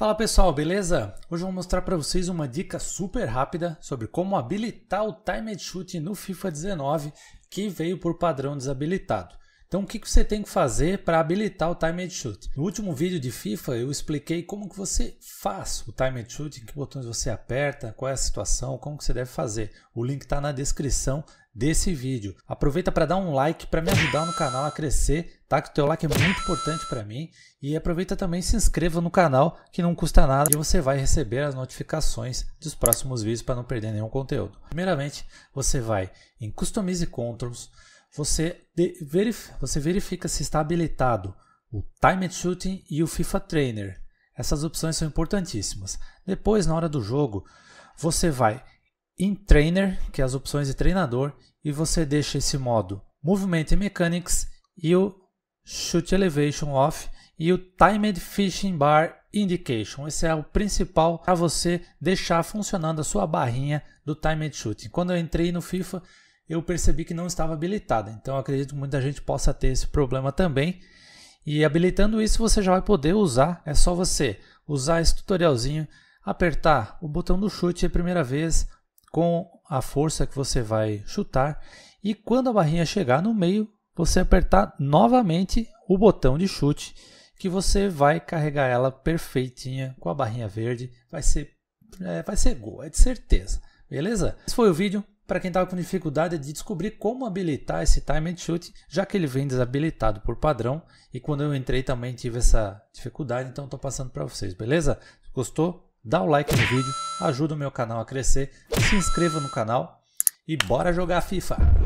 Fala pessoal, beleza? Hoje eu vou mostrar para vocês uma dica super rápida sobre como habilitar o Timed Shoot no FIFA 19 que veio por padrão desabilitado. Então, o que, que você tem que fazer para habilitar o Timed Shoot? No último vídeo de FIFA, eu expliquei como que você faz o Timed Shoot, em que botões você aperta, qual é a situação, como que você deve fazer. O link está na descrição desse vídeo. Aproveita para dar um like para me ajudar no canal a crescer, tá? Que o teu like é muito importante para mim. E aproveita também se inscreva no canal, que não custa nada e você vai receber as notificações dos próximos vídeos para não perder nenhum conteúdo. Primeiramente, você vai em Customize Controls, você, verif você verifica se está habilitado o Timed Shooting e o FIFA Trainer. Essas opções são importantíssimas. Depois, na hora do jogo, você vai em Trainer, que é as opções de treinador, e você deixa esse modo Movement Mechanics e o Shoot Elevation Off e o Timed Fishing Bar Indication. Esse é o principal para você deixar funcionando a sua barrinha do Timed Shooting. Quando eu entrei no FIFA, eu percebi que não estava habilitada. Então acredito que muita gente possa ter esse problema também. E habilitando isso, você já vai poder usar. É só você usar esse tutorialzinho, apertar o botão do chute a primeira vez com a força que você vai chutar. E quando a barrinha chegar no meio, você apertar novamente o botão de chute, que você vai carregar ela perfeitinha com a barrinha verde. Vai ser, é, vai ser gol, é de certeza. Beleza? Esse foi o vídeo para quem estava com dificuldade de descobrir como habilitar esse time and shoot, já que ele vem desabilitado por padrão. E quando eu entrei também tive essa dificuldade, então estou passando para vocês, beleza? Gostou? Dá o like no vídeo, ajuda o meu canal a crescer, se inscreva no canal e bora jogar FIFA!